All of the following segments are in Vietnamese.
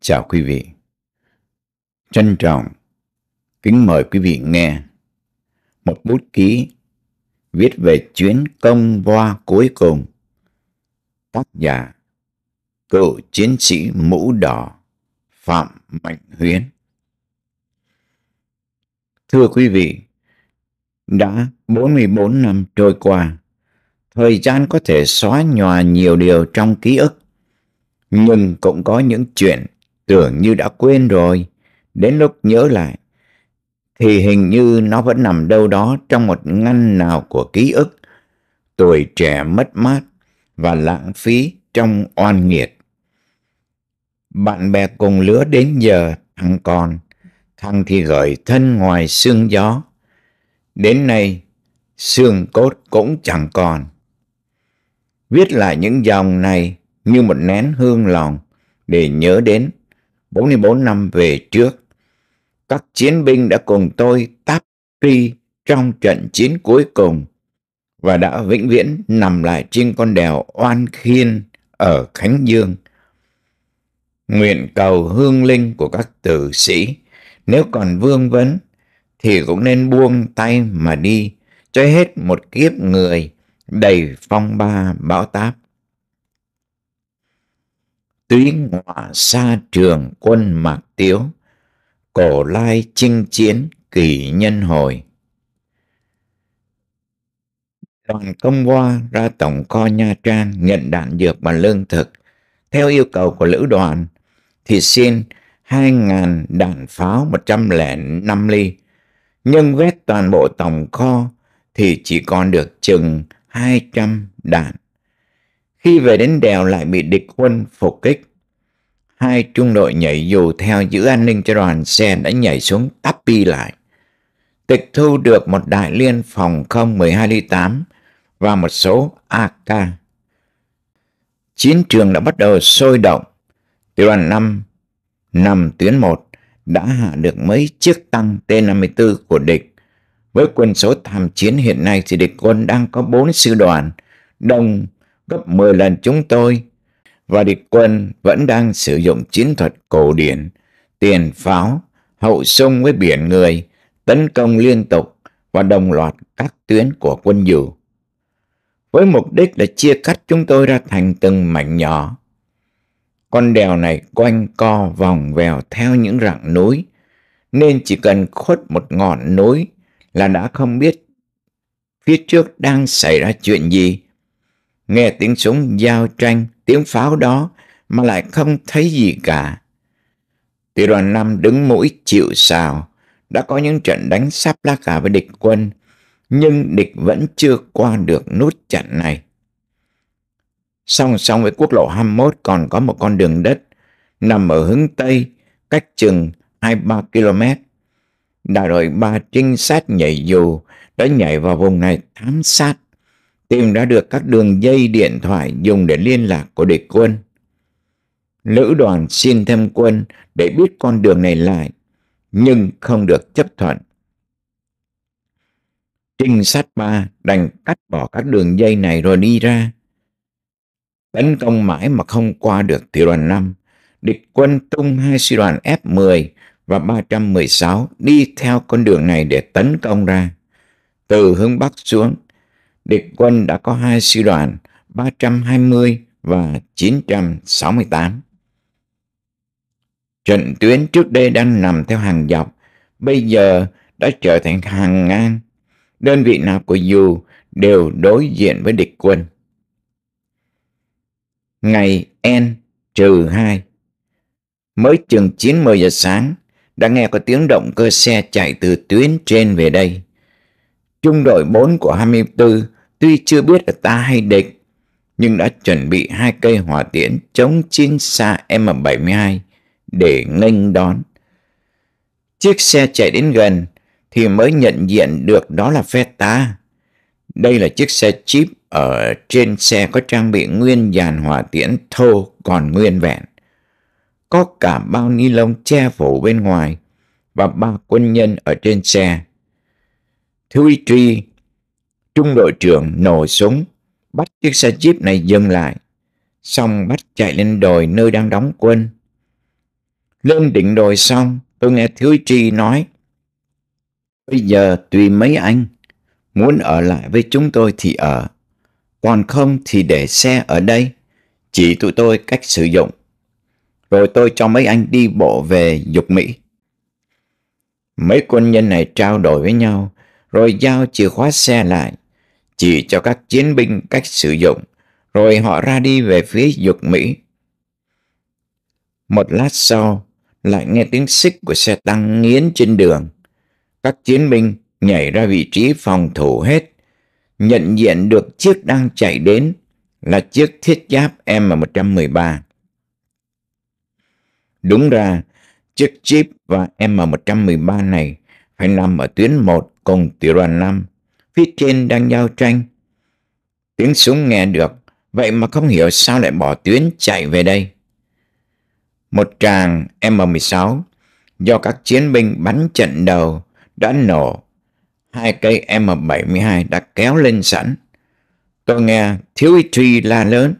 Chào quý vị. Trân trọng, kính mời quý vị nghe một bút ký viết về chuyến công voa cuối cùng. Tác giả, cựu chiến sĩ mũ đỏ Phạm Mạnh Huyến. Thưa quý vị, đã 44 năm trôi qua, thời gian có thể xóa nhòa nhiều điều trong ký ức, nhưng cũng có những chuyện tưởng như đã quên rồi. Đến lúc nhớ lại, thì hình như nó vẫn nằm đâu đó trong một ngăn nào của ký ức. Tuổi trẻ mất mát và lãng phí trong oan nghiệt. Bạn bè cùng lứa đến giờ thằng còn, thằng thì gởi thân ngoài xương gió. Đến nay, xương cốt cũng chẳng còn. Viết lại những dòng này như một nén hương lòng để nhớ đến 44 năm về trước. Các chiến binh đã cùng tôi táp tri trong trận chiến cuối cùng và đã vĩnh viễn nằm lại trên con đèo Oan Khiên ở Khánh Dương. Nguyện cầu hương linh của các tử sĩ nếu còn vương vấn thì cũng nên buông tay mà đi cho hết một kiếp người đầy phong ba bão táp tuyến ngọa xa trường quân mạc tiếu cổ lai chinh chiến kỳ nhân hồi đoàn công qua ra tổng kho nha trang nhận đạn dược và lương thực theo yêu cầu của lữ đoàn thì xin 2.000 đạn pháo 105 ly nhưng quét toàn bộ tổng kho thì chỉ còn được chừng 200 đạn khi về đến đèo lại bị địch quân phục kích. Hai trung đội nhảy dù theo giữ an ninh cho đoàn xe đã nhảy xuống Tapi lại. Tịch thu được một đại liên phòng không 12 ly 8 và một số AK. Chiến trường đã bắt đầu sôi động. Tiểu đoàn 5, nằm tuyến 1 đã hạ được mấy chiếc tăng T-54 của địch. Với quân số tham chiến hiện nay thì địch quân đang có 4 sư đoàn, đồng gấp 10 lần chúng tôi và địch quân vẫn đang sử dụng chiến thuật cổ điển, tiền pháo, hậu sung với biển người, tấn công liên tục và đồng loạt các tuyến của quân dù. Với mục đích là chia cắt chúng tôi ra thành từng mảnh nhỏ. Con đèo này quanh co vòng vèo theo những rặng núi, nên chỉ cần khuất một ngọn núi là đã không biết phía trước đang xảy ra chuyện gì nghe tiếng súng giao tranh, tiếng pháo đó mà lại không thấy gì cả. Tiểu đoàn 5 đứng mũi chịu sào, đã có những trận đánh sắp lá cả với địch quân, nhưng địch vẫn chưa qua được nút chặn này. Song song với quốc lộ 21 còn có một con đường đất nằm ở hướng Tây, cách chừng 2-3 km. Đại đội 3 trinh sát nhảy dù đã nhảy vào vùng này thám sát tìm ra được các đường dây điện thoại dùng để liên lạc của địch quân. Lữ đoàn xin thêm quân để biết con đường này lại, nhưng không được chấp thuận. Trinh sát ba đành cắt bỏ các đường dây này rồi đi ra. Tấn công mãi mà không qua được tiểu đoàn 5, địch quân tung hai sư đoàn F-10 và 316 đi theo con đường này để tấn công ra. Từ hướng Bắc xuống, địch quân đã có hai sư đoàn 320 và 968. Trận tuyến trước đây đang nằm theo hàng dọc, bây giờ đã trở thành hàng ngang. Đơn vị nào của dù đều đối diện với địch quân. Ngày N trừ 2 Mới chừng 9 10 giờ sáng, đã nghe có tiếng động cơ xe chạy từ tuyến trên về đây. Trung đội 4 của 24 tuy chưa biết là ta hay địch, nhưng đã chuẩn bị hai cây hỏa tiễn chống chín xa M72 để nghênh đón. Chiếc xe chạy đến gần thì mới nhận diện được đó là phe ta. Đây là chiếc xe chip ở trên xe có trang bị nguyên dàn hỏa tiễn thô còn nguyên vẹn. Có cả bao ni lông che phủ bên ngoài và ba quân nhân ở trên xe. Thiếu úy Tri Trung đội trưởng nổ súng, bắt chiếc xe jeep này dừng lại, xong bắt chạy lên đồi nơi đang đóng quân. Lên đỉnh đồi xong, tôi nghe Thiếu Tri nói, Bây giờ tùy mấy anh, muốn ở lại với chúng tôi thì ở, còn không thì để xe ở đây, chỉ tụi tôi cách sử dụng. Rồi tôi cho mấy anh đi bộ về dục Mỹ. Mấy quân nhân này trao đổi với nhau, rồi giao chìa khóa xe lại chỉ cho các chiến binh cách sử dụng, rồi họ ra đi về phía dục Mỹ. Một lát sau, lại nghe tiếng xích của xe tăng nghiến trên đường. Các chiến binh nhảy ra vị trí phòng thủ hết, nhận diện được chiếc đang chạy đến là chiếc thiết giáp M113. Đúng ra, chiếc Jeep và M113 này phải nằm ở tuyến 1 cùng tiểu đoàn 5 phía trên đang giao tranh. Tiếng súng nghe được, vậy mà không hiểu sao lại bỏ tuyến chạy về đây. Một tràng M16 do các chiến binh bắn trận đầu đã nổ. Hai cây M72 đã kéo lên sẵn. Tôi nghe thiếu ý la lớn.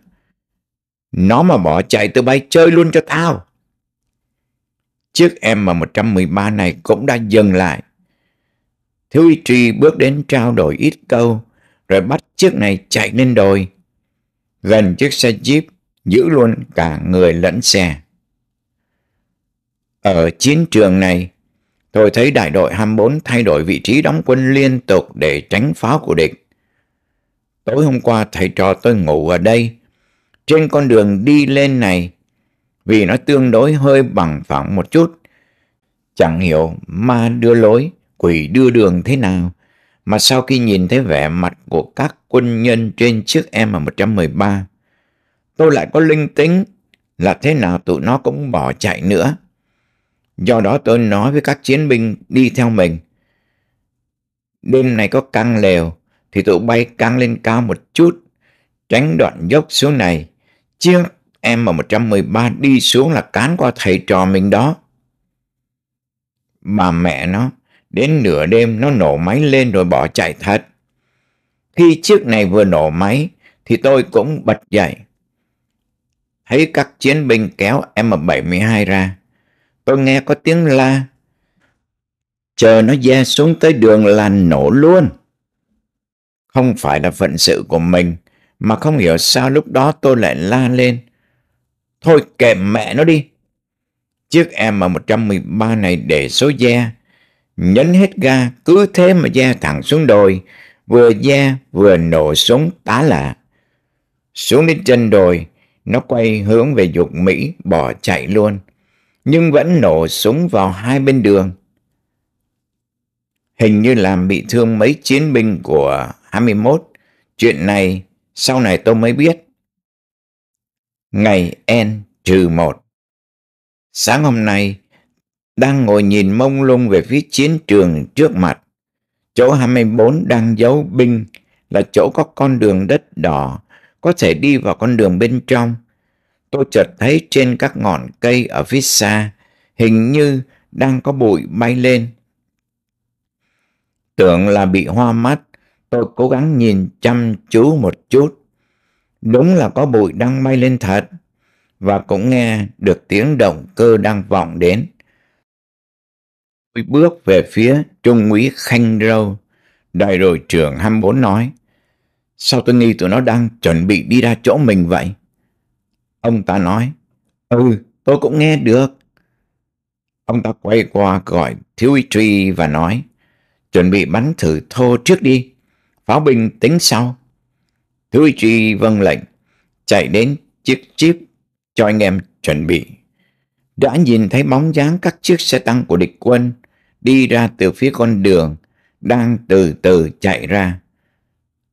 Nó mà bỏ chạy tôi bay chơi luôn cho tao. Chiếc M113 này cũng đã dừng lại Thiếu úy Tri bước đến trao đổi ít câu, rồi bắt chiếc này chạy lên đồi. Gần chiếc xe Jeep, giữ luôn cả người lẫn xe. Ở chiến trường này, tôi thấy đại đội 24 thay đổi vị trí đóng quân liên tục để tránh pháo của địch. Tối hôm qua thầy trò tôi ngủ ở đây, trên con đường đi lên này, vì nó tương đối hơi bằng phẳng một chút. Chẳng hiểu ma đưa lối, quỷ đưa đường thế nào, mà sau khi nhìn thấy vẻ mặt của các quân nhân trên chiếc M113, tôi lại có linh tính là thế nào tụi nó cũng bỏ chạy nữa. Do đó tôi nói với các chiến binh đi theo mình, đêm này có căng lều thì tụi bay căng lên cao một chút, tránh đoạn dốc xuống này, chiếc M113 đi xuống là cán qua thầy trò mình đó. Bà mẹ nó, Đến nửa đêm nó nổ máy lên rồi bỏ chạy thật. Khi chiếc này vừa nổ máy thì tôi cũng bật dậy. Thấy các chiến binh kéo M72 ra. Tôi nghe có tiếng la. Chờ nó ra xuống tới đường là nổ luôn. Không phải là phận sự của mình mà không hiểu sao lúc đó tôi lại la lên. Thôi kệ mẹ nó đi. Chiếc M113 này để số da nhấn hết ga, cứ thế mà da thẳng xuống đồi, vừa da vừa nổ súng tá lạ. Xuống đến chân đồi, nó quay hướng về dục Mỹ bỏ chạy luôn, nhưng vẫn nổ súng vào hai bên đường. Hình như làm bị thương mấy chiến binh của 21. Chuyện này sau này tôi mới biết. Ngày N trừ 1 Sáng hôm nay, đang ngồi nhìn mông lung về phía chiến trường trước mặt. Chỗ 24 đang giấu binh là chỗ có con đường đất đỏ, có thể đi vào con đường bên trong. Tôi chợt thấy trên các ngọn cây ở phía xa, hình như đang có bụi bay lên. Tưởng là bị hoa mắt, tôi cố gắng nhìn chăm chú một chút. Đúng là có bụi đang bay lên thật, và cũng nghe được tiếng động cơ đang vọng đến. Tôi bước về phía Trung úy Khanh Râu, đại đội trưởng 24 nói. Sao tôi nghĩ tụi nó đang chuẩn bị đi ra chỗ mình vậy? Ông ta nói, ừ, tôi cũng nghe được. Ông ta quay qua gọi thiếu úy truy và nói, chuẩn bị bắn thử thô trước đi, pháo binh tính sau. Thiếu úy truy vâng lệnh, chạy đến chiếc jeep cho anh em chuẩn bị. Đã nhìn thấy bóng dáng các chiếc xe tăng của địch quân đi ra từ phía con đường, đang từ từ chạy ra.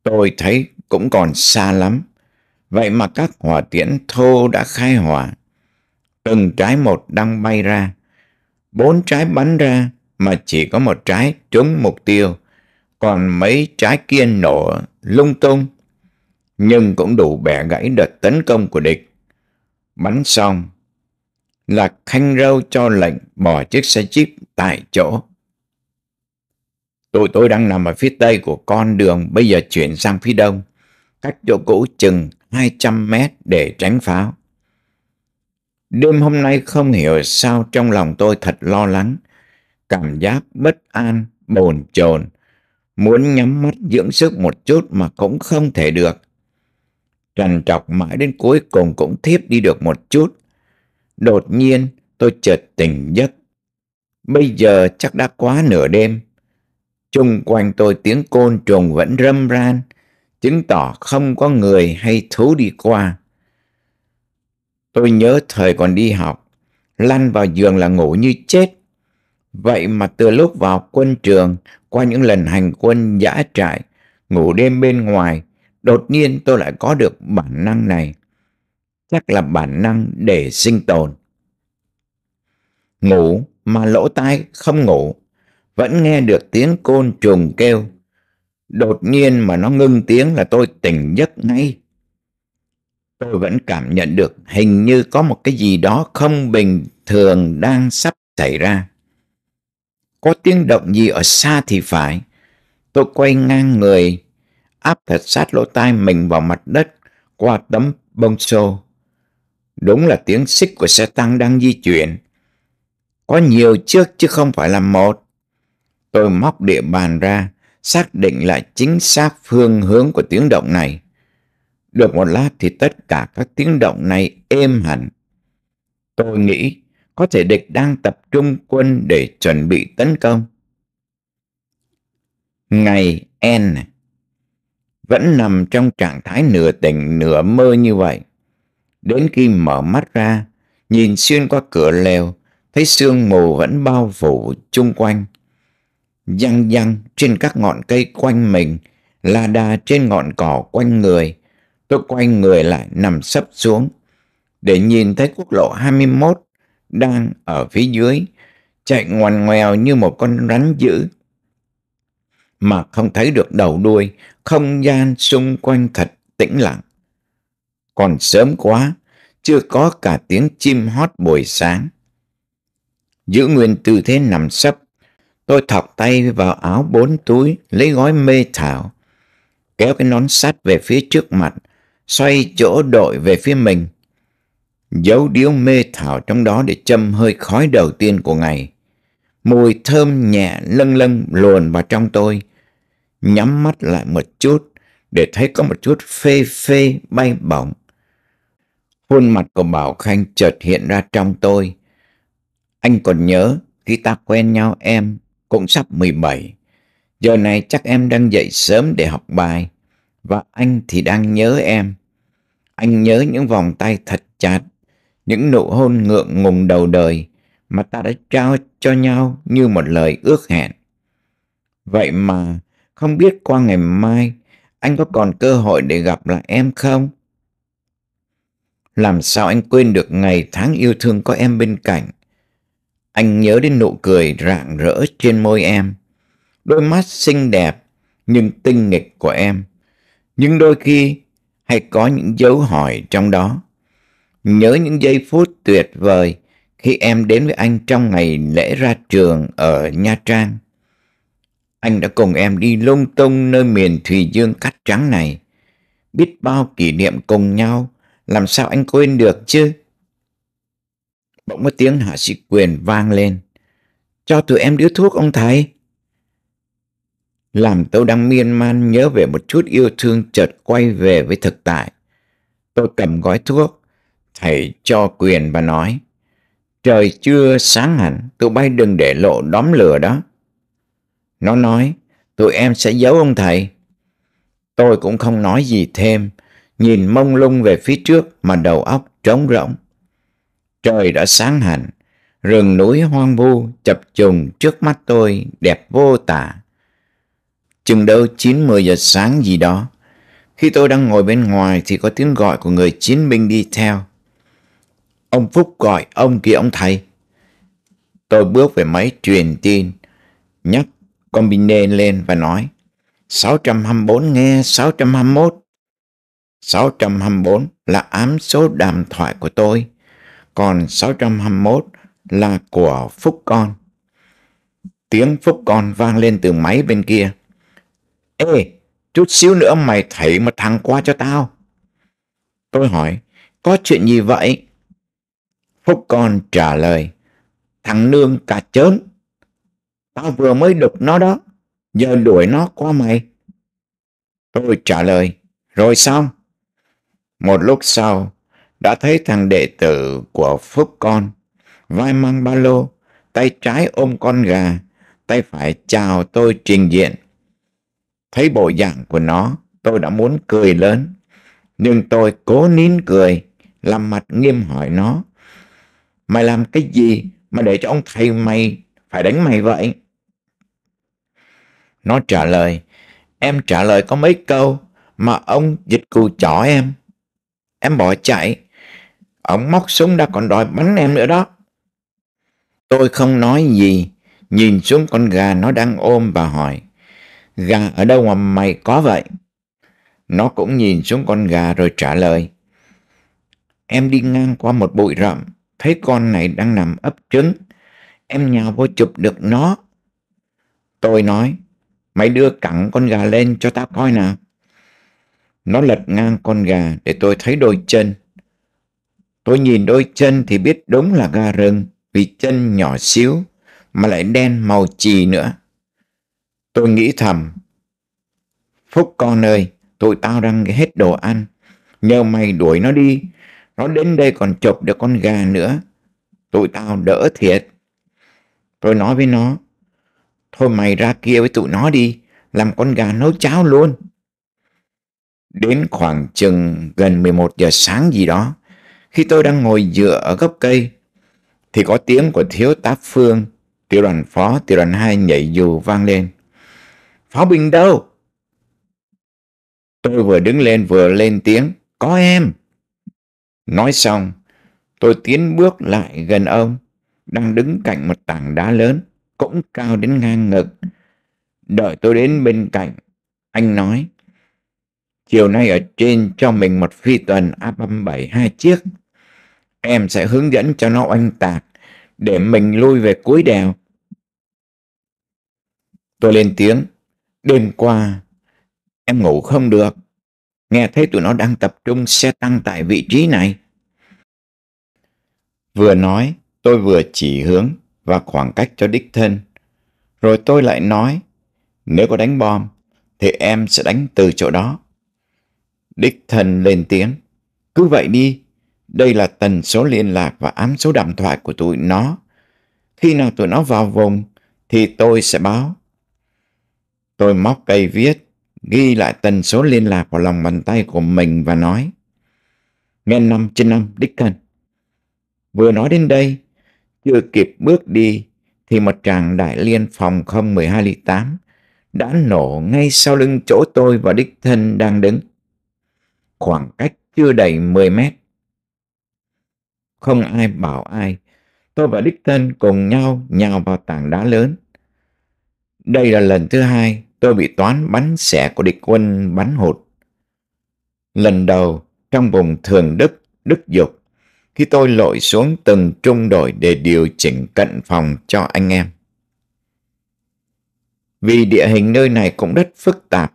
Tôi thấy cũng còn xa lắm, vậy mà các hỏa tiễn thô đã khai hỏa. Từng trái một đang bay ra, bốn trái bắn ra mà chỉ có một trái trúng mục tiêu, còn mấy trái kia nổ lung tung, nhưng cũng đủ bẻ gãy đợt tấn công của địch. Bắn xong, là Khanh Râu cho lệnh bỏ chiếc xe chip tại chỗ. Tụi tôi đang nằm ở phía tây của con đường bây giờ chuyển sang phía đông, cách chỗ cũ chừng 200 mét để tránh pháo. Đêm hôm nay không hiểu sao trong lòng tôi thật lo lắng, cảm giác bất an, bồn chồn, muốn nhắm mắt dưỡng sức một chút mà cũng không thể được. Trần trọc mãi đến cuối cùng cũng thiếp đi được một chút, Đột nhiên tôi chợt tỉnh giấc. Bây giờ chắc đã quá nửa đêm. Trung quanh tôi tiếng côn trùng vẫn râm ran, chứng tỏ không có người hay thú đi qua. Tôi nhớ thời còn đi học, lăn vào giường là ngủ như chết. Vậy mà từ lúc vào quân trường, qua những lần hành quân dã trại, ngủ đêm bên ngoài, đột nhiên tôi lại có được bản năng này chắc là bản năng để sinh tồn. Ngủ mà lỗ tai không ngủ, vẫn nghe được tiếng côn trùng kêu. Đột nhiên mà nó ngưng tiếng là tôi tỉnh giấc ngay. Tôi vẫn cảm nhận được hình như có một cái gì đó không bình thường đang sắp xảy ra. Có tiếng động gì ở xa thì phải. Tôi quay ngang người, áp thật sát lỗ tai mình vào mặt đất qua tấm bông xô. Đúng là tiếng xích của xe tăng đang di chuyển. Có nhiều chiếc chứ không phải là một. Tôi móc địa bàn ra, xác định lại chính xác phương hướng của tiếng động này. Được một lát thì tất cả các tiếng động này êm hẳn. Tôi nghĩ có thể địch đang tập trung quân để chuẩn bị tấn công. Ngày N vẫn nằm trong trạng thái nửa tỉnh nửa mơ như vậy. Đến khi mở mắt ra, nhìn xuyên qua cửa lều, thấy sương mù vẫn bao phủ chung quanh. Răng răng trên các ngọn cây quanh mình, la đa trên ngọn cỏ quanh người. Tôi quay người lại nằm sấp xuống, để nhìn thấy quốc lộ 21 đang ở phía dưới, chạy ngoằn ngoèo như một con rắn dữ. Mà không thấy được đầu đuôi, không gian xung quanh thật tĩnh lặng còn sớm quá, chưa có cả tiếng chim hót buổi sáng. Giữ nguyên tư thế nằm sấp, tôi thọc tay vào áo bốn túi, lấy gói mê thảo, kéo cái nón sắt về phía trước mặt, xoay chỗ đội về phía mình. Giấu điếu mê thảo trong đó để châm hơi khói đầu tiên của ngày. Mùi thơm nhẹ lâng lâng luồn vào trong tôi. Nhắm mắt lại một chút để thấy có một chút phê phê bay bổng Khuôn mặt của Bảo Khanh chợt hiện ra trong tôi. Anh còn nhớ khi ta quen nhau em cũng sắp 17. Giờ này chắc em đang dậy sớm để học bài và anh thì đang nhớ em. Anh nhớ những vòng tay thật chặt, những nụ hôn ngượng ngùng đầu đời mà ta đã trao cho nhau như một lời ước hẹn. Vậy mà không biết qua ngày mai anh có còn cơ hội để gặp lại em không? Làm sao anh quên được ngày tháng yêu thương có em bên cạnh? Anh nhớ đến nụ cười rạng rỡ trên môi em, đôi mắt xinh đẹp nhưng tinh nghịch của em. Nhưng đôi khi hay có những dấu hỏi trong đó. Nhớ những giây phút tuyệt vời khi em đến với anh trong ngày lễ ra trường ở Nha Trang. Anh đã cùng em đi lung tung nơi miền Thùy Dương cát trắng này. Biết bao kỷ niệm cùng nhau làm sao anh quên được chứ? Bỗng một tiếng hạ sĩ quyền vang lên. Cho tụi em đứa thuốc ông thầy. Làm tôi đang miên man nhớ về một chút yêu thương chợt quay về với thực tại. Tôi cầm gói thuốc, thầy cho quyền và nói. Trời chưa sáng hẳn, tụi bay đừng để lộ đóm lửa đó. Nó nói, tụi em sẽ giấu ông thầy. Tôi cũng không nói gì thêm, nhìn mông lung về phía trước mà đầu óc trống rỗng. Trời đã sáng hẳn, rừng núi hoang vu chập trùng trước mắt tôi đẹp vô tả. Chừng đâu 9-10 giờ sáng gì đó, khi tôi đang ngồi bên ngoài thì có tiếng gọi của người chiến binh đi theo. Ông Phúc gọi ông kia ông thầy. Tôi bước về máy truyền tin, nhắc combine lên và nói 624 nghe 621. 624 là ám số đàm thoại của tôi, còn 621 là của Phúc Con. Tiếng Phúc Con vang lên từ máy bên kia. Ê, chút xíu nữa mày thấy một thằng qua cho tao. Tôi hỏi, có chuyện gì vậy? Phúc Con trả lời, thằng nương cà chớn. Tao vừa mới đục nó đó, giờ đuổi nó qua mày. Tôi trả lời, rồi xong. Một lúc sau, đã thấy thằng đệ tử của Phúc Con, vai mang ba lô, tay trái ôm con gà, tay phải chào tôi trình diện. Thấy bộ dạng của nó, tôi đã muốn cười lớn, nhưng tôi cố nín cười, làm mặt nghiêm hỏi nó. Mày làm cái gì mà để cho ông thầy mày phải đánh mày vậy? Nó trả lời, em trả lời có mấy câu mà ông dịch cù chỏ em. Em bỏ chạy. Ông móc súng đã còn đòi bắn em nữa đó. Tôi không nói gì. Nhìn xuống con gà nó đang ôm và hỏi. Gà ở đâu mà mày có vậy? Nó cũng nhìn xuống con gà rồi trả lời. Em đi ngang qua một bụi rậm. Thấy con này đang nằm ấp trứng. Em nhào vô chụp được nó. Tôi nói. Mày đưa cẳng con gà lên cho tao coi nào. Nó lật ngang con gà để tôi thấy đôi chân. Tôi nhìn đôi chân thì biết đúng là gà rừng vì chân nhỏ xíu mà lại đen màu chì nữa. Tôi nghĩ thầm, Phúc con ơi, tụi tao đang hết đồ ăn, nhờ mày đuổi nó đi, nó đến đây còn chụp được con gà nữa, tụi tao đỡ thiệt. Tôi nói với nó, thôi mày ra kia với tụi nó đi, làm con gà nấu cháo luôn. Đến khoảng chừng gần 11 giờ sáng gì đó, khi tôi đang ngồi dựa ở gốc cây, thì có tiếng của thiếu tá Phương, tiểu đoàn phó, tiểu đoàn hai nhảy dù vang lên. Pháo binh đâu? Tôi vừa đứng lên vừa lên tiếng, có em. Nói xong, tôi tiến bước lại gần ông, đang đứng cạnh một tảng đá lớn, cũng cao đến ngang ngực. Đợi tôi đến bên cạnh, anh nói, Chiều nay ở trên cho mình một phi tuần A-37 hai chiếc. Em sẽ hướng dẫn cho nó oanh tạc để mình lui về cuối đèo. Tôi lên tiếng. Đêm qua em ngủ không được. Nghe thấy tụi nó đang tập trung xe tăng tại vị trí này. Vừa nói, tôi vừa chỉ hướng và khoảng cách cho đích thân. Rồi tôi lại nói, nếu có đánh bom, thì em sẽ đánh từ chỗ đó. Đích thân lên tiếng. Cứ vậy đi, đây là tần số liên lạc và ám số đàm thoại của tụi nó. Khi nào tụi nó vào vùng thì tôi sẽ báo. Tôi móc cây viết, ghi lại tần số liên lạc vào lòng bàn tay của mình và nói. Nghe năm trên năm đích thân. Vừa nói đến đây, chưa kịp bước đi thì một tràng đại liên phòng không 12 ly 8 đã nổ ngay sau lưng chỗ tôi và đích thân đang đứng khoảng cách chưa đầy 10 mét. Không ai bảo ai, tôi và đích thân cùng nhau nhào vào tảng đá lớn. Đây là lần thứ hai tôi bị toán bắn xẻ của địch quân bắn hụt. Lần đầu trong vùng thường đức, đức dục, khi tôi lội xuống từng trung đội để điều chỉnh cận phòng cho anh em. Vì địa hình nơi này cũng rất phức tạp,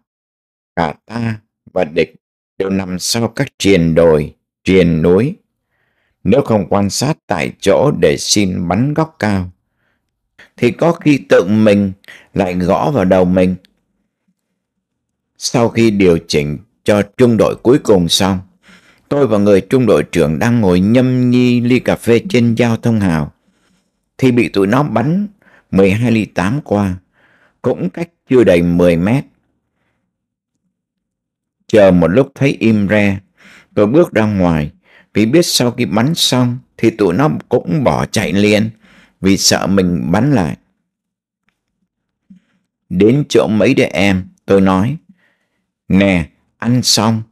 cả ta và địch đều nằm sau các triền đồi, triền núi. Nếu không quan sát tại chỗ để xin bắn góc cao, thì có khi tự mình lại gõ vào đầu mình. Sau khi điều chỉnh cho trung đội cuối cùng xong, tôi và người trung đội trưởng đang ngồi nhâm nhi ly cà phê trên giao thông hào, thì bị tụi nó bắn 12 ly 8 qua, cũng cách chưa đầy 10 mét. Chờ một lúc thấy im re, tôi bước ra ngoài, vì biết sau khi bắn xong thì tụi nó cũng bỏ chạy liền, vì sợ mình bắn lại. Đến chỗ mấy đứa em, tôi nói, Nè, ăn xong,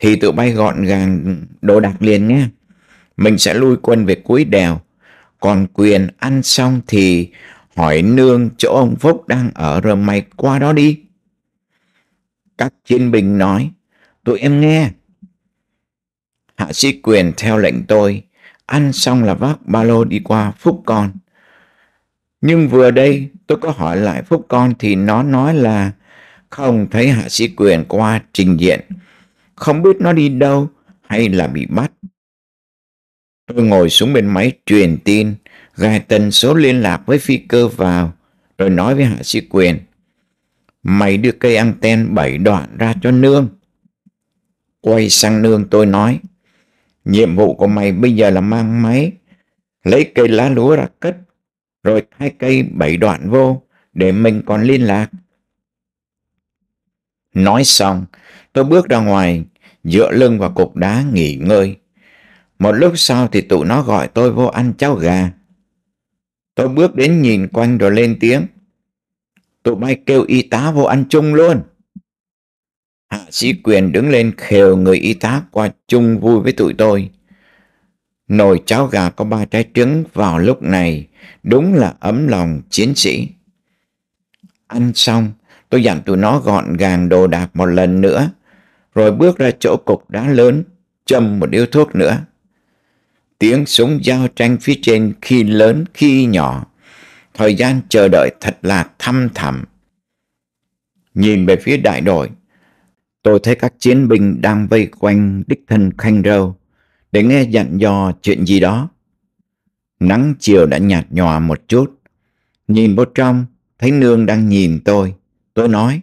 thì tụi bay gọn gàng đồ đạc liền nghe. Mình sẽ lui quân về cuối đèo, còn quyền ăn xong thì hỏi nương chỗ ông Phúc đang ở rồi mày qua đó đi. Các chiến binh nói, tụi em nghe. Hạ sĩ quyền theo lệnh tôi, ăn xong là vác ba lô đi qua Phúc Con. Nhưng vừa đây tôi có hỏi lại Phúc Con thì nó nói là không thấy hạ sĩ quyền qua trình diện. Không biết nó đi đâu hay là bị bắt. Tôi ngồi xuống bên máy truyền tin, gài tần số liên lạc với phi cơ vào, rồi nói với hạ sĩ quyền. Mày đưa cây anten bảy đoạn ra cho nương. Quay sang nương tôi nói, nhiệm vụ của mày bây giờ là mang máy, lấy cây lá lúa ra cất, rồi hai cây bảy đoạn vô để mình còn liên lạc. Nói xong, tôi bước ra ngoài, dựa lưng vào cục đá nghỉ ngơi. Một lúc sau thì tụi nó gọi tôi vô ăn cháo gà. Tôi bước đến nhìn quanh rồi lên tiếng tụi bay kêu y tá vô ăn chung luôn. Hạ sĩ quyền đứng lên khều người y tá qua chung vui với tụi tôi. Nồi cháo gà có ba trái trứng vào lúc này đúng là ấm lòng chiến sĩ. Ăn xong, tôi dặn tụi nó gọn gàng đồ đạc một lần nữa, rồi bước ra chỗ cục đá lớn, châm một điếu thuốc nữa. Tiếng súng giao tranh phía trên khi lớn khi nhỏ Thời gian chờ đợi thật là thăm thẳm. Nhìn về phía đại đội, tôi thấy các chiến binh đang vây quanh đích thân Khanh Râu để nghe dặn dò chuyện gì đó. Nắng chiều đã nhạt nhòa một chút. Nhìn vô trong, thấy nương đang nhìn tôi. Tôi nói,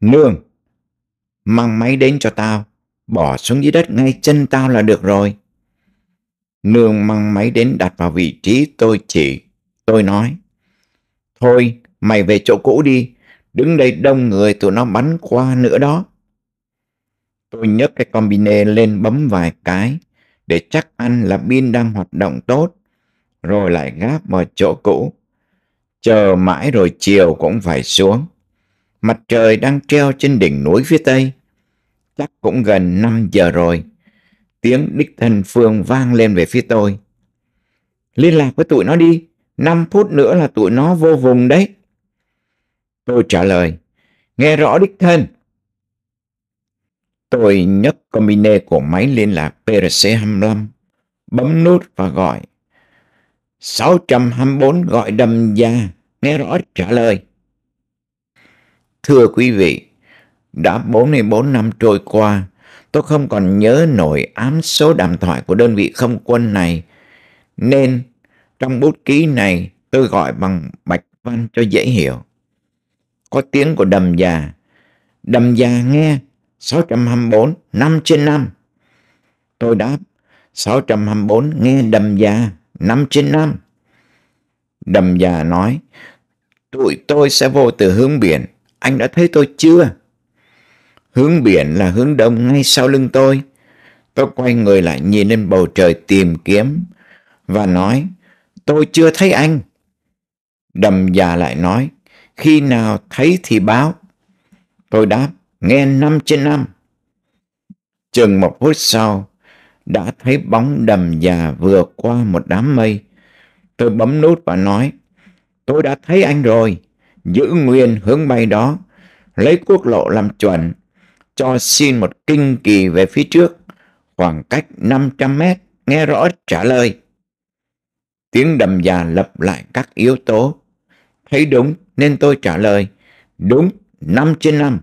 nương, mang máy đến cho tao, bỏ xuống dưới đất ngay chân tao là được rồi. Nương mang máy đến đặt vào vị trí tôi chỉ. Tôi nói, thôi mày về chỗ cũ đi, đứng đây đông người tụi nó bắn qua nữa đó. Tôi nhấc cái combine lên bấm vài cái để chắc ăn là pin đang hoạt động tốt, rồi lại gáp vào chỗ cũ. Chờ mãi rồi chiều cũng phải xuống. Mặt trời đang treo trên đỉnh núi phía tây. Chắc cũng gần 5 giờ rồi. Tiếng đích thần Phương vang lên về phía tôi. Liên lạc với tụi nó đi. 5 phút nữa là tụi nó vô vùng đấy. Tôi trả lời, nghe rõ đích thân. Tôi nhấc combine của máy liên lạc PRC-25, bấm nút và gọi. 624 gọi đầm già, nghe rõ trả lời. Thưa quý vị, đã 44 năm trôi qua, tôi không còn nhớ nổi ám số đàm thoại của đơn vị không quân này, nên trong bút ký này tôi gọi bằng bạch văn cho dễ hiểu. Có tiếng của đầm già. Đầm già nghe 624, 5 trên 5. Tôi đáp 624 nghe đầm già, 5 trên 5. Đầm già nói, tụi tôi sẽ vô từ hướng biển, anh đã thấy tôi chưa? Hướng biển là hướng đông ngay sau lưng tôi. Tôi quay người lại nhìn lên bầu trời tìm kiếm và nói, Tôi chưa thấy anh. Đầm già lại nói, khi nào thấy thì báo. Tôi đáp, nghe năm trên năm. Chừng một phút sau, đã thấy bóng đầm già vừa qua một đám mây. Tôi bấm nút và nói, tôi đã thấy anh rồi, giữ nguyên hướng bay đó, lấy quốc lộ làm chuẩn, cho xin một kinh kỳ về phía trước, khoảng cách 500 mét, nghe rõ trả lời. Tiếng đầm già lặp lại các yếu tố. Thấy đúng nên tôi trả lời, đúng 5 trên 5.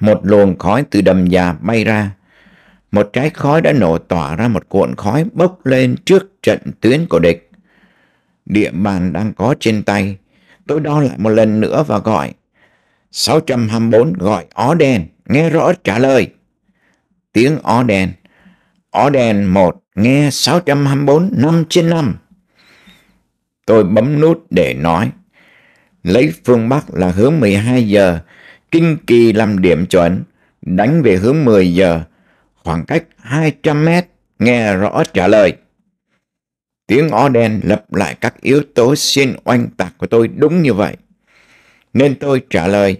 Một luồng khói từ đầm già bay ra. Một trái khói đã nổ tỏa ra một cuộn khói bốc lên trước trận tuyến của địch. Địa bàn đang có trên tay. Tôi đo lại một lần nữa và gọi. 624 gọi ó đen, nghe rõ trả lời. Tiếng ó đen. Ó đen 1, nghe 624 năm trên năm. Tôi bấm nút để nói. Lấy phương Bắc là hướng 12 giờ, Kinh Kỳ làm điểm chuẩn, đánh về hướng 10 giờ, khoảng cách 200 mét, nghe rõ trả lời. Tiếng ó đen lặp lại các yếu tố xin oanh tạc của tôi đúng như vậy. Nên tôi trả lời,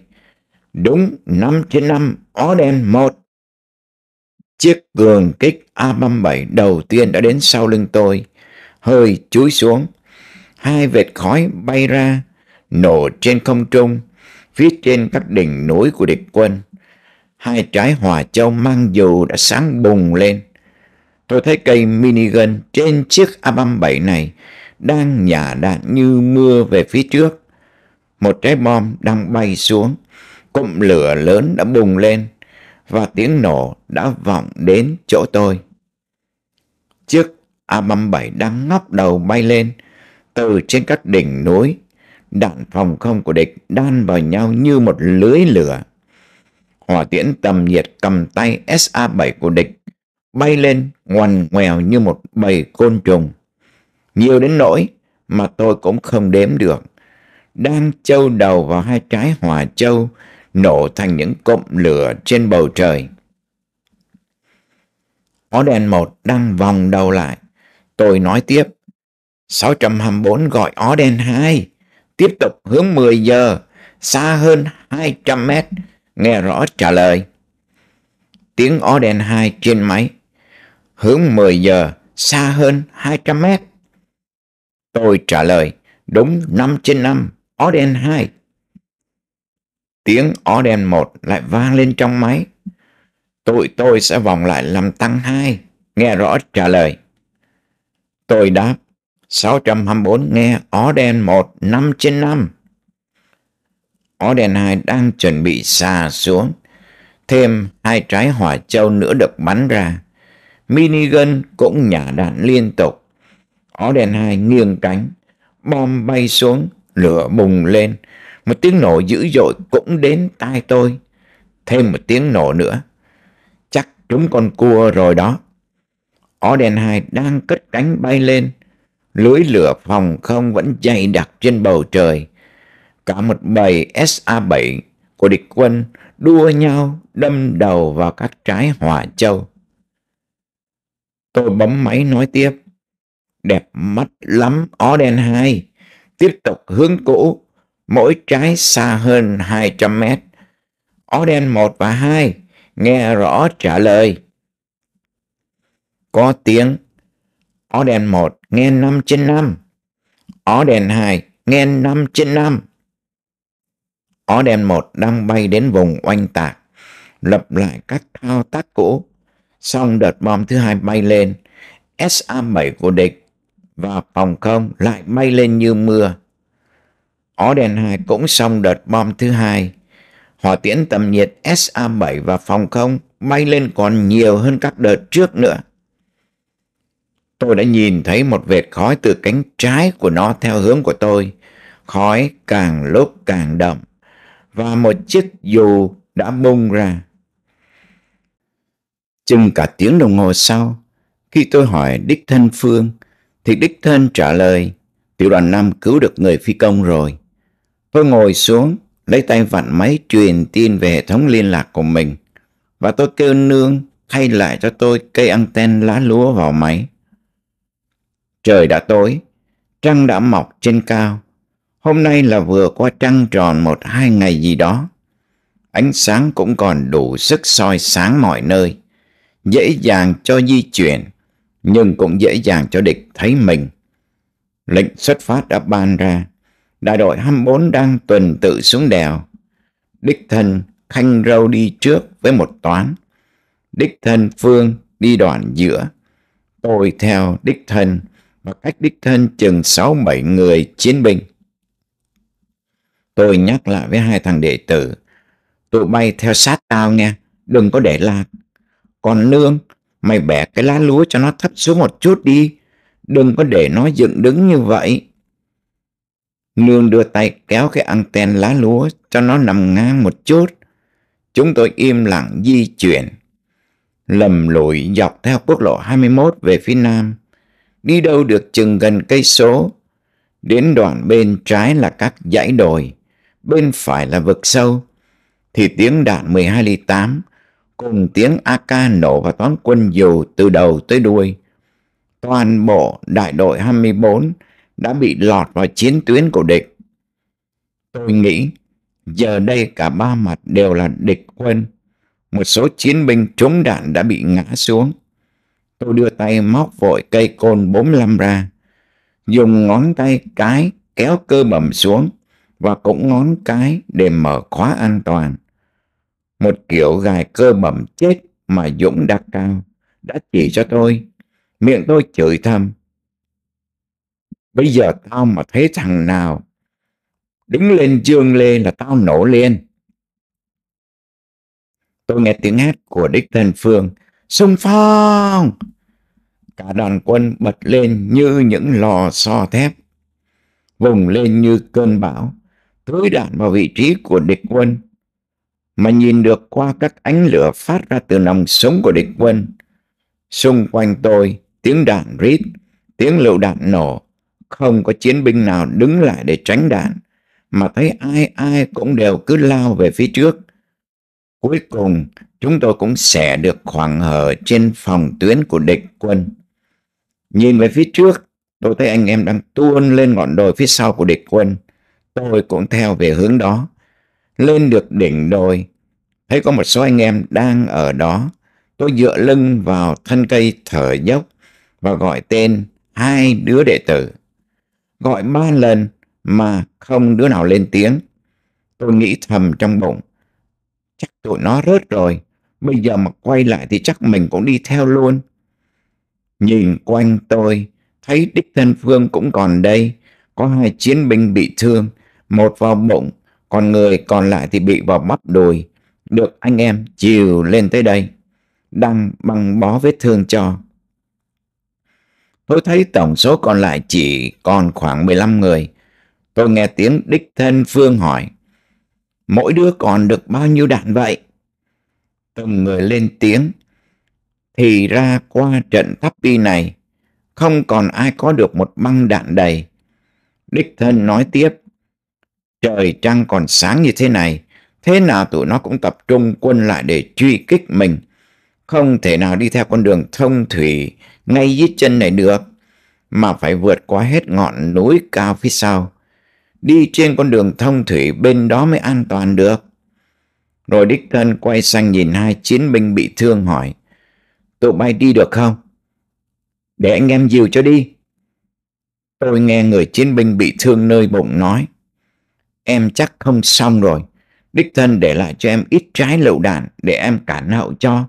đúng 5 trên 5, ó đen 1. Chiếc cường kích A-37 đầu tiên đã đến sau lưng tôi, hơi chúi xuống. Hai vệt khói bay ra, nổ trên không trung, phía trên các đỉnh núi của địch quân. Hai trái hòa châu mang dù đã sáng bùng lên. Tôi thấy cây minigun trên chiếc A-37 này đang nhả đạn như mưa về phía trước. Một trái bom đang bay xuống, cụm lửa lớn đã bùng lên và tiếng nổ đã vọng đến chỗ tôi. Chiếc A-57 đang ngóc đầu bay lên từ trên các đỉnh núi. Đạn phòng không của địch đan vào nhau như một lưới lửa. Hỏa tiễn tầm nhiệt cầm tay SA-7 của địch bay lên ngoằn ngoèo như một bầy côn trùng. Nhiều đến nỗi mà tôi cũng không đếm được. Đang châu đầu vào hai trái hỏa châu nổ thành những cụm lửa trên bầu trời. Ó đèn một đang vòng đầu lại. Tôi nói tiếp. 624 gọi ó đèn hai. Tiếp tục hướng 10 giờ, xa hơn 200 mét. Nghe rõ trả lời. Tiếng ó đèn hai trên máy. Hướng 10 giờ, xa hơn 200 mét. Tôi trả lời. Đúng 5 trên 5, ó đèn hai. Tiếng ó đen một lại vang lên trong máy. Tụi tôi sẽ vòng lại làm tăng hai. Nghe rõ trả lời. Tôi đáp. 624 nghe ó đen một 5 trên 5. Ó đen hai đang chuẩn bị xà xuống. Thêm hai trái hỏa châu nữa được bắn ra. Minigun cũng nhả đạn liên tục. Ó đen hai nghiêng cánh. Bom bay xuống, lửa bùng lên. Một tiếng nổ dữ dội cũng đến tai tôi. Thêm một tiếng nổ nữa. Chắc trúng con cua rồi đó. Ó đèn hai đang cất cánh bay lên. Lưới lửa phòng không vẫn dày đặc trên bầu trời. Cả một bầy SA-7 của địch quân đua nhau đâm đầu vào các trái hỏa châu. Tôi bấm máy nói tiếp. Đẹp mắt lắm, ó đen hai. Tiếp tục hướng cũ, mỗi trái xa hơn 200 mét. Oden 1 và 2 nghe rõ trả lời. Có tiếng Oden 1 nghe 5 trên 5. Oden 2 nghe 5 trên 5. Oden 1 đang bay đến vùng oanh tạc, lập lại các thao tác cũ. Xong đợt bom thứ hai bay lên, SA-7 của địch và phòng không lại bay lên như mưa Odenheim cũng xong đợt bom thứ hai. Hỏa tiễn tầm nhiệt SA-7 và phòng không bay lên còn nhiều hơn các đợt trước nữa. Tôi đã nhìn thấy một vệt khói từ cánh trái của nó theo hướng của tôi. Khói càng lúc càng đậm và một chiếc dù đã bung ra. Chừng cả tiếng đồng hồ sau, khi tôi hỏi đích thân Phương, thì đích thân trả lời, tiểu đoàn 5 cứu được người phi công rồi. Tôi ngồi xuống, lấy tay vặn máy truyền tin về hệ thống liên lạc của mình và tôi kêu nương thay lại cho tôi cây anten lá lúa vào máy. Trời đã tối, trăng đã mọc trên cao. Hôm nay là vừa qua trăng tròn một hai ngày gì đó. Ánh sáng cũng còn đủ sức soi sáng mọi nơi, dễ dàng cho di chuyển, nhưng cũng dễ dàng cho địch thấy mình. Lệnh xuất phát đã ban ra, đại đội 24 đang tuần tự xuống đèo. Đích thân Khanh Râu đi trước với một toán. Đích thân Phương đi đoạn giữa. Tôi theo đích thân và cách đích thân chừng 6-7 người chiến binh. Tôi nhắc lại với hai thằng đệ tử. Tụi bay theo sát tao nghe, đừng có để lạc. Còn nương, mày bẻ cái lá lúa cho nó thấp xuống một chút đi. Đừng có để nó dựng đứng như vậy Nương đưa tay kéo cái anten lá lúa cho nó nằm ngang một chút. Chúng tôi im lặng di chuyển. Lầm lội dọc theo quốc lộ 21 về phía nam. Đi đâu được chừng gần cây số. Đến đoạn bên trái là các dãy đồi. Bên phải là vực sâu. Thì tiếng đạn 12 ly 8 cùng tiếng AK nổ vào toán quân dù từ đầu tới đuôi. Toàn bộ đại đội 24 đã bị lọt vào chiến tuyến của địch. Tôi nghĩ giờ đây cả ba mặt đều là địch quân. Một số chiến binh trúng đạn đã bị ngã xuống. Tôi đưa tay móc vội cây côn 45 ra, dùng ngón tay cái kéo cơ bầm xuống và cũng ngón cái để mở khóa an toàn. Một kiểu gài cơ bầm chết mà Dũng đã cao đã chỉ cho tôi. Miệng tôi chửi thầm bây giờ tao mà thấy thằng nào đứng lên dương lê là tao nổ lên tôi nghe tiếng hát của đích thân phương xung phong cả đoàn quân bật lên như những lò xo thép vùng lên như cơn bão tưới đạn vào vị trí của địch quân mà nhìn được qua các ánh lửa phát ra từ nòng súng của địch quân xung quanh tôi tiếng đạn rít tiếng lựu đạn nổ không có chiến binh nào đứng lại để tránh đạn, mà thấy ai ai cũng đều cứ lao về phía trước. Cuối cùng, chúng tôi cũng xẻ được khoảng hở trên phòng tuyến của địch quân. Nhìn về phía trước, tôi thấy anh em đang tuôn lên ngọn đồi phía sau của địch quân. Tôi cũng theo về hướng đó. Lên được đỉnh đồi, thấy có một số anh em đang ở đó. Tôi dựa lưng vào thân cây thở dốc và gọi tên hai đứa đệ tử gọi ba lần mà không đứa nào lên tiếng. Tôi nghĩ thầm trong bụng, chắc tụi nó rớt rồi, bây giờ mà quay lại thì chắc mình cũng đi theo luôn. Nhìn quanh tôi, thấy đích thân phương cũng còn đây, có hai chiến binh bị thương, một vào bụng, còn người còn lại thì bị vào bắp đùi, được anh em chiều lên tới đây, đang băng bó vết thương cho. Tôi thấy tổng số còn lại chỉ còn khoảng 15 người. Tôi nghe tiếng đích thân Phương hỏi. Mỗi đứa còn được bao nhiêu đạn vậy? Từng người lên tiếng. Thì ra qua trận thắp bi này, không còn ai có được một băng đạn đầy. Đích thân nói tiếp. Trời trăng còn sáng như thế này, thế nào tụi nó cũng tập trung quân lại để truy kích mình. Không thể nào đi theo con đường thông thủy ngay dưới chân này được, mà phải vượt qua hết ngọn núi cao phía sau. Đi trên con đường thông thủy bên đó mới an toàn được. Rồi đích thân quay sang nhìn hai chiến binh bị thương hỏi, tụi bay đi được không? Để anh em dìu cho đi. Tôi nghe người chiến binh bị thương nơi bụng nói, em chắc không xong rồi, đích thân để lại cho em ít trái lựu đạn để em cản hậu cho.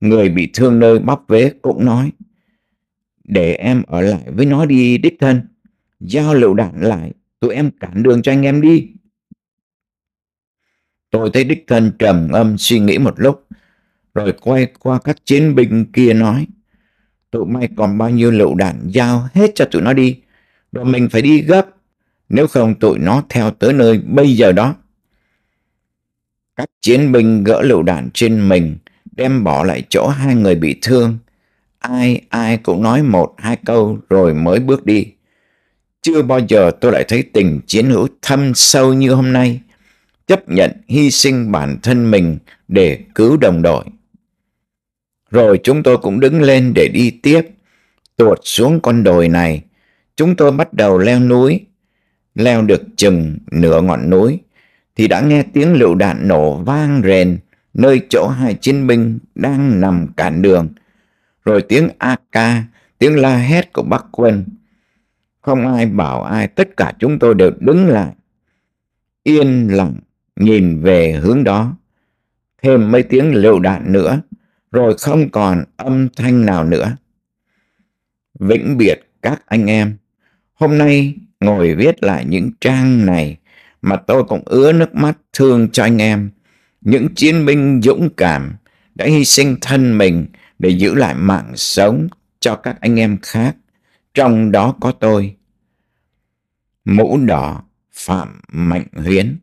Người bị thương nơi bắp vế cũng nói, để em ở lại với nó đi đích thân, giao lựu đạn lại, tụi em cản đường cho anh em đi. Tôi thấy đích thân trầm âm suy nghĩ một lúc, rồi quay qua các chiến binh kia nói, tụi mày còn bao nhiêu lựu đạn giao hết cho tụi nó đi, rồi mình phải đi gấp, nếu không tụi nó theo tới nơi bây giờ đó. Các chiến binh gỡ lựu đạn trên mình, đem bỏ lại chỗ hai người bị thương. Ai ai cũng nói một hai câu rồi mới bước đi. Chưa bao giờ tôi lại thấy tình chiến hữu thâm sâu như hôm nay, chấp nhận hy sinh bản thân mình để cứu đồng đội. Rồi chúng tôi cũng đứng lên để đi tiếp, tuột xuống con đồi này. Chúng tôi bắt đầu leo núi, leo được chừng nửa ngọn núi thì đã nghe tiếng lựu đạn nổ vang rền nơi chỗ hai chiến binh đang nằm cản đường, rồi tiếng AK, tiếng la hét của bác quân. Không ai bảo ai, tất cả chúng tôi đều đứng lại, yên lặng nhìn về hướng đó. Thêm mấy tiếng lựu đạn nữa, rồi không còn âm thanh nào nữa. Vĩnh biệt các anh em, hôm nay ngồi viết lại những trang này mà tôi cũng ứa nước mắt thương cho anh em những chiến binh dũng cảm đã hy sinh thân mình để giữ lại mạng sống cho các anh em khác, trong đó có tôi. Mũ đỏ Phạm Mạnh Huyến